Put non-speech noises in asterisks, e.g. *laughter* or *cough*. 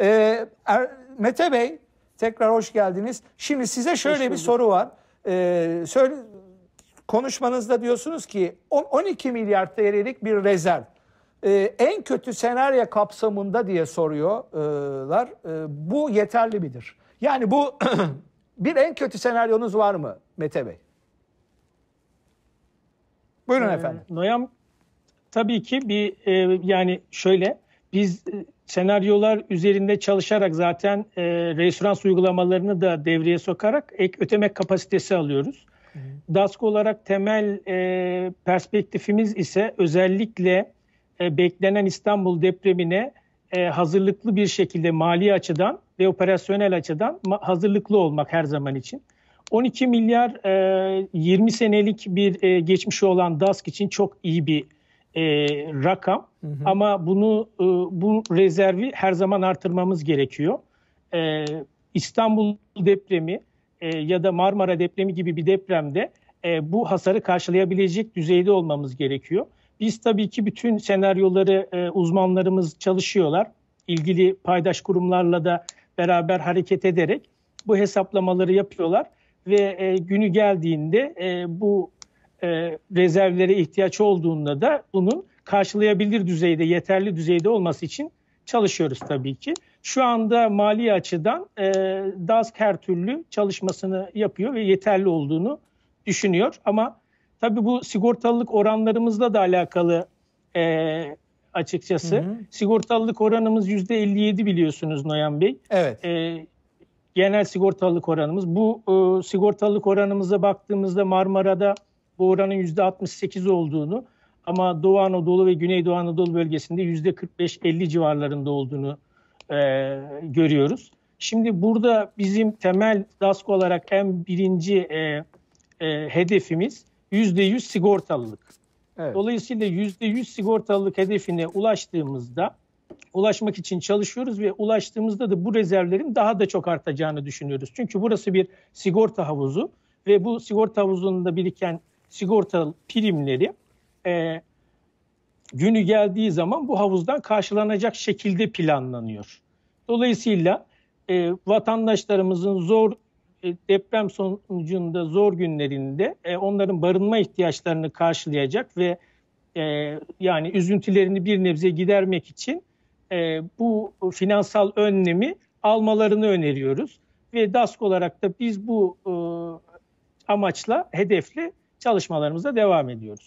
Ee, er, Mete Bey tekrar hoş geldiniz. Şimdi size şöyle bir soru var. Ee, söyle, konuşmanızda diyorsunuz ki 12 milyar TL'lik bir rezerv. Ee, en kötü senaryo kapsamında diye soruyorlar. Ee, bu yeterli midir? Yani bu *clears throat* bir en kötü senaryonuz var mı Mete Bey? Buyurun ee, efendim. Noyam tabii ki bir e, yani şöyle biz e, senaryolar üzerinde çalışarak zaten e, resurans uygulamalarını da devreye sokarak ek öteme kapasitesi alıyoruz. Hı. DASK olarak temel e, perspektifimiz ise özellikle e, beklenen İstanbul depremine e, hazırlıklı bir şekilde mali açıdan ve operasyonel açıdan hazırlıklı olmak her zaman için. 12 milyar e, 20 senelik bir e, geçmişi olan DASK için çok iyi bir e, rakam hı hı. ama bunu e, bu rezervi her zaman artırmamız gerekiyor. E, İstanbul depremi e, ya da Marmara depremi gibi bir depremde e, bu hasarı karşılayabilecek düzeyde olmamız gerekiyor. Biz tabii ki bütün senaryoları e, uzmanlarımız çalışıyorlar. İlgili paydaş kurumlarla da beraber hareket ederek bu hesaplamaları yapıyorlar ve e, günü geldiğinde e, bu e, rezervlere ihtiyaç olduğunda da bunun karşılayabilir düzeyde, yeterli düzeyde olması için çalışıyoruz tabii ki. Şu anda mali açıdan e, DASK her türlü çalışmasını yapıyor ve yeterli olduğunu düşünüyor. Ama tabii bu sigortalılık oranlarımızla da alakalı e, açıkçası. Hı hı. Sigortalılık oranımız %57 biliyorsunuz Noyan Bey. Evet. E, genel sigortalılık oranımız. Bu e, sigortalılık oranımıza baktığımızda Marmara'da bu oranın %68 olduğunu ama Doğu Anadolu ve Güneydoğu Anadolu bölgesinde %45-50 civarlarında olduğunu e, görüyoruz. Şimdi burada bizim temel DASK olarak en birinci e, e, hedefimiz %100 sigortalılık. Evet. Dolayısıyla %100 sigortalılık hedefine ulaştığımızda ulaşmak için çalışıyoruz ve ulaştığımızda da bu rezervlerin daha da çok artacağını düşünüyoruz. Çünkü burası bir sigorta havuzu ve bu sigorta havuzunda biriken sigorta primleri e, günü geldiği zaman bu havuzdan karşılanacak şekilde planlanıyor. Dolayısıyla e, vatandaşlarımızın zor e, deprem sonucunda zor günlerinde e, onların barınma ihtiyaçlarını karşılayacak ve e, yani üzüntülerini bir nebze gidermek için e, bu finansal önlemi almalarını öneriyoruz. Ve DASK olarak da biz bu e, amaçla, hedefli çalışmalarımıza devam ediyoruz.